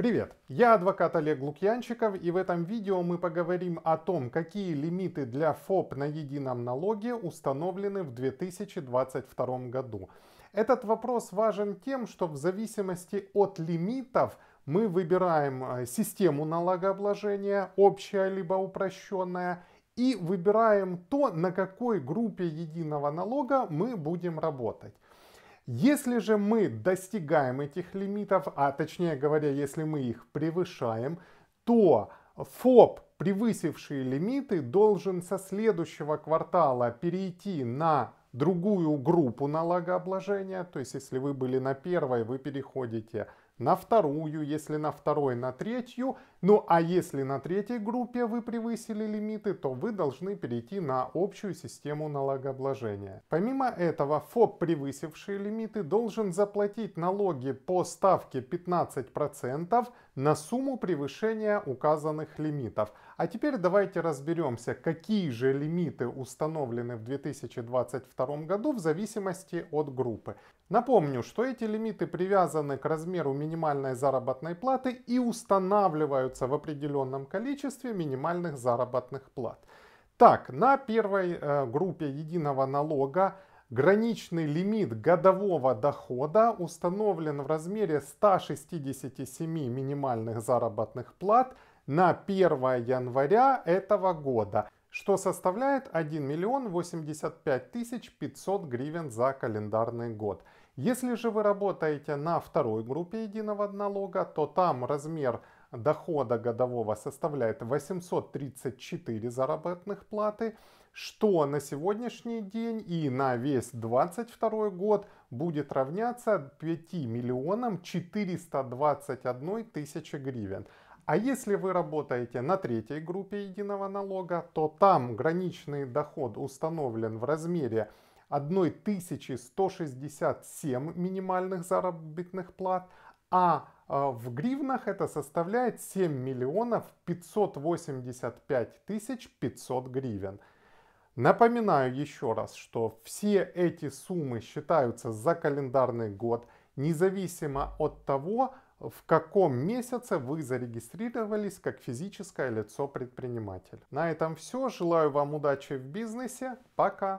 Привет, я адвокат Олег Лукьянчиков, и в этом видео мы поговорим о том, какие лимиты для ФОП на едином налоге установлены в 2022 году. Этот вопрос важен тем, что в зависимости от лимитов мы выбираем э, систему налогообложения, общая либо упрощенная, и выбираем то, на какой группе единого налога мы будем работать. Если же мы достигаем этих лимитов, а точнее говоря, если мы их превышаем, то ФОП, превысивший лимиты, должен со следующего квартала перейти на другую группу налогообложения. То есть, если вы были на первой, вы переходите на вторую, если на второй, на третью. Ну а если на третьей группе вы превысили лимиты, то вы должны перейти на общую систему налогообложения. Помимо этого, ФОП, превысивший лимиты, должен заплатить налоги по ставке 15% на сумму превышения указанных лимитов. А теперь давайте разберемся, какие же лимиты установлены в 2022 году в зависимости от группы. Напомню, что эти лимиты привязаны к размеру минимальной заработной платы и устанавливают выплачиваются в определенном количестве минимальных заработных плат. Так, на первой э, группе единого налога граничный лимит годового дохода установлен в размере 167 минимальных заработных плат на 1 января этого года, что составляет 1 миллион 85 тысяч 500 гривен за календарный год. Если же вы работаете на второй группе единого налога, то там размер дохода годового составляет 834 заработных платы, что на сегодняшний день и на весь 2022 год будет равняться 5 миллионам 421 тысячи гривен. А если вы работаете на третьей группе единого налога, то там граничный доход установлен в размере 1167 минимальных заработных плат, а, а в гривнах это составляет 7 миллионов 585 тысяч 500 гривен. Напоминаю еще раз, что все эти суммы считаются за календарный год, независимо от того, в каком месяце вы зарегистрировались как физическое лицо-предприниматель. На этом все. Желаю вам удачи в бизнесе. Пока!